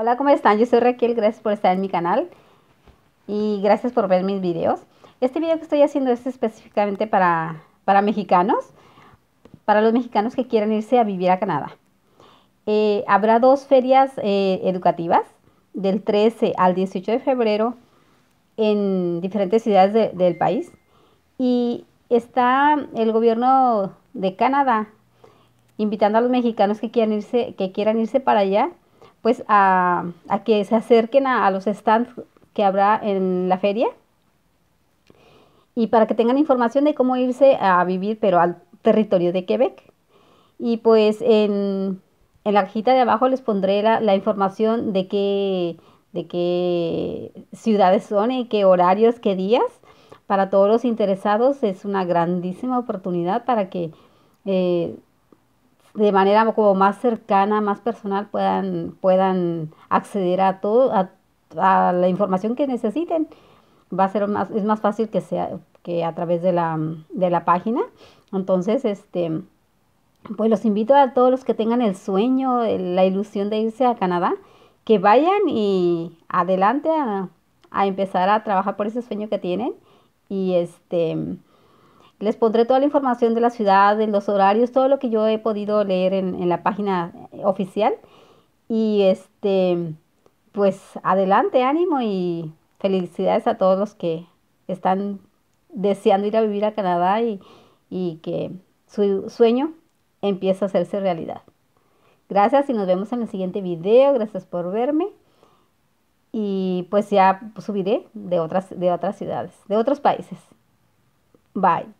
Hola, ¿cómo están? Yo soy Raquel, gracias por estar en mi canal y gracias por ver mis videos. Este video que estoy haciendo es específicamente para, para mexicanos, para los mexicanos que quieran irse a vivir a Canadá. Eh, habrá dos ferias eh, educativas del 13 al 18 de febrero en diferentes ciudades del país y está el gobierno de Canadá invitando a los mexicanos que quieran irse, que quieran irse para allá pues a, que se acerquen a, los stands que habrá en la feria y para que tengan información de cómo irse a vivir, pero al territorio de Quebec. Y pues en, la cajita de abajo les pondré la, información de qué, de qué ciudades son y qué horarios, qué días. Para todos los interesados es una grandísima oportunidad para que eh, de manera como más cercana, más personal, puedan, puedan acceder a todo, a, la información que necesiten. Va a ser más, es más fácil que sea que a través de la, página. Entonces, este, pues los invito a todos los que tengan el sueño, la ilusión de irse a Canadá, que vayan y adelante a, a empezar a trabajar por ese sueño que tienen. Y este les pondré toda la información de la ciudad, de los horarios, todo lo que yo he podido leer en, la página eh, oficial. Y este, pues adelante, ánimo y felicidades a todos los que están deseando ir a vivir a Canadá y, que su sueño empiece a hacerse realidad. Gracias y nos vemos en el siguiente video. Gracias por verme. Y pues ya subiré de otras, de otras ciudades, de otros países. Bye.